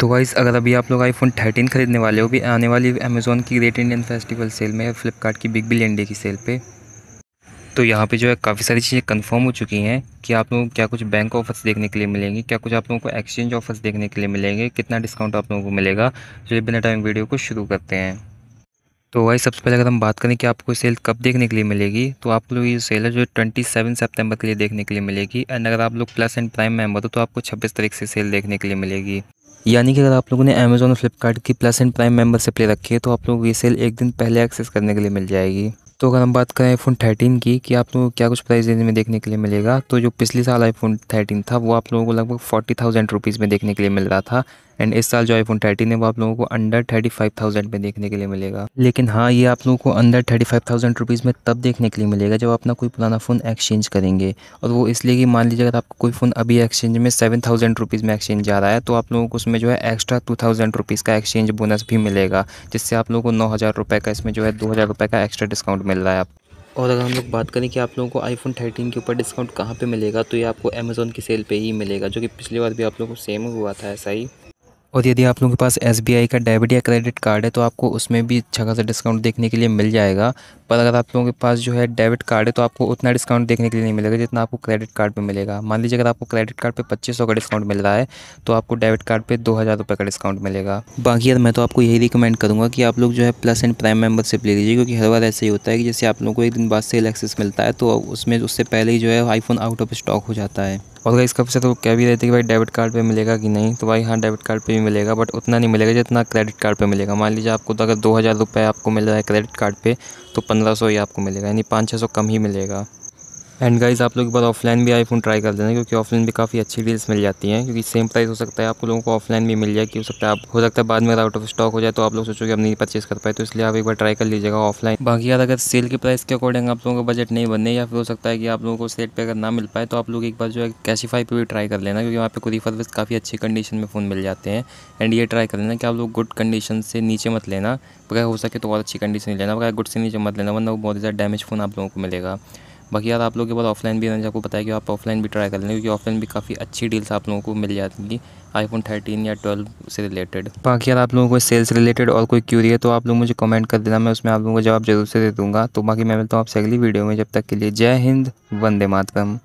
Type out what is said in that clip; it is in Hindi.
तो वाइस अगर अभी आप लोग आईफोन 13 ख़रीदने वाले हो भी आने वाली अमेज़ोन की ग्रेट इंडियन फेस्टिवल सेल में फ्लिपकार्ट की बिग बिलियन डे की सेल पे तो यहाँ पे जो है काफ़ी सारी चीज़ें कंफर्म हो चुकी हैं कि आप लोगों को क्या कुछ बैंक ऑफर्स देखने के लिए मिलेंगे क्या कुछ आप लोगों को एक्सचेंज ऑफर्स देखने के लिए मिलेंगे कितना डिस्काउंट आप लोगों को मिलेगा जो तो बिना टाइम वीडियो को शुरू करते हैं तो वाई सबसे पहले अगर हम बात करें कि आपको सेल कब देखने के लिए मिलेगी तो आप लोग ये सेल है जो ट्वेंटी सेवन सितंबर के लिए देखने के लिए मिलेगी एंड अगर आप लोग प्लस एंड प्राइम मेंबर हो तो आपको छब्बीस तारीख से सेल देखने के लिए मिलेगी यानी कि अगर आप लोगों ने अमेज़ोन और फ्लिपकार्ट की प्लस एंड प्राइम मेम्बरशिप ले रखी है तो आप लोगों को ये सेल एक दिन पहले एक्सेस करने के लिए मिल जाएगी तो अगर हम बात करें आईफोन थर्टीन की कि आप लोगों को क्या कुछ प्राइस रेंज में देखने के लिए मिलेगा तो जो पिछले साल आईफोन थर्टीन था वो आप लोगों को लगभग फोर्टी थाउजेंड रुपीज़ में देखने के लिए मिल रहा था एंड इस साल जो आईफोन थर्टीन है वो आप लोगों को अंडर थर्टी फाइव थाउजेंड में देखने के लिए मिलेगा लेकिन हाँ ये आप लोगों को under thirty five thousand rupees में तब देखने के लिए मिलेगा जब अपना कोई पुराना फ़ोन एक्सचेंज करेंगे और वो इसलिए कि मान लीजिए अगर आपको कोई फ़ोन अभी एक्सचेंज में सेवन थाउजेंड रुपीज़ में एक्सचेंज जा रहा है तो आप लोगों को उसमें जो है एक्स्ट्रा टू थाउजेंड रुपीज़ का एक्सचेंज बोनस भी मिलेगा जिससे आप लोगों को नौ हज़ार रुपये का इसमें जो है दो हज़ार रुपये का एक्स्ट्रा डिस्काउंट मिल रहा है आप और अगर हम लोग बात करें कि आप लोगों को आईफोन 13 के ऊपर डिस्काउंट कहाँ पे मिलेगा तो ये आपको अमेज़ोन की सेल पे ही मिलेगा जो कि पिछली बार भी आप लोगों को सेम हुआ था ऐसा ही और यदि आप लोगों के पास एस का डेबिट या क्रेडिट कार्ड है तो आपको उसमें भी अच्छा खासा डिस्काउंट देखने के लिए मिल जाएगा पर अगर आप लोगों के पास जो है डेबिट कार्ड है तो आपको उतना डिस्काउंट देखने के लिए नहीं मिलेगा जितना आपको क्रेडिट कार्ड पे मिलेगा मान लीजिए अगर आपको क्रेडिट कार्ड पे पच्चीस का डिस्काउंट मिल रहा है तो आपको डेबिट कार्ड पर दो हज़ार रुपये का डिस्काउंट मिलेगा बाकी यार मैं तो आपको यही रिकमेंड करूँगा कि आप लोग जो है प्लस एंड प्राइम मेम्बरशिप ले लीजिए क्योंकि हर बार ऐसे ही होता है कि जैसे आप लोगों को एक दिन बाद सेल एक्सेस मिलता है तो उसमें उससे पहले ही जो है आईफोन आउट ऑफ स्टॉक हो जाता है और अगर इसका से तो कह भी रहे थे कि भाई डेबिट कार्ड पे मिलेगा कि नहीं तो भाई हाँ डेबिट कार्ड पे भी मिलेगा बट उतना नहीं मिलेगा जितना क्रेडिट कार्ड पे मिलेगा मान लीजिए आपको तो अगर दो हज़ार रुपये आपको मिल रहा है क्रेडिट कार्ड पे तो पंद्रह सौ ही आपको मिलेगा यानी पाँच छः सौ कम ही मिलेगा एंड गाइज़ आप लोग एक बार ऑफलाइन भी आईफोन ट्राई कर देना क्योंकि ऑफलाइन भी काफ़ी अच्छी डील्स मिल जाती हैं क्योंकि सेम प्राइस हो सकता है आप लोगों को ऑफलाइन भी मिल जाए कि हो सकता है आप हो सकता है बाद में आउट ऑफ स्टॉक हो जाए तो आप लोग सोचोगे आप नहीं परचेस कर पाए तो इसलिए आप एक बार ट्राई कर लीजिएगा ऑफलाइन बाकी यार अगर सेल के प्राइस के अकॉर्डिंग आप लोगों का बजट नहीं बने या फिर हो सकता है कि आप लोगों को सेट पर अगर ना मिल पाए तो आप लोग एक बार जो है कैशीफाई पर भी ट्राई कर लेना क्योंकि वहाँ पर कोई रिफर्विस काफ़ी अच्छी कंडीशन में फ़ोन मिल जाते हैं एंड ये ट्राई कर लेना कि आप लोग गुड कंडीशन से नीचे मत लेना बगैर हो सके तो और अच्छी कंडीशन लेना बगैर गुड से नीचे मत लेना वरना वो बहुत ज़्यादा डैमेज फ़ोन आप लोगों को मिलेगा बाकी यार आप लोगों के पास ऑफलाइन भी आपको आपको है कि आप ऑफलाइन भी ट्राई कर लेंगे क्योंकि ऑफलाइन भी काफ़ी अच्छी डील्स आप लोगों को मिल जाएंगी आईफोन थर्टीन या ट्वेल्व से रिलेटेड बाकी यार आप लोगों को सेल्स रिलेटेड और कोई क्यूरी है तो आप लोग मुझे कमेंट कर देना मैं उसमें आप लोगों को जवाब जरूर से दे दूँगा तो बाकी मैं मिलता हूँ आपसे अगली वीडियो में जब तक के लिए जय हिंद वंदे मातरम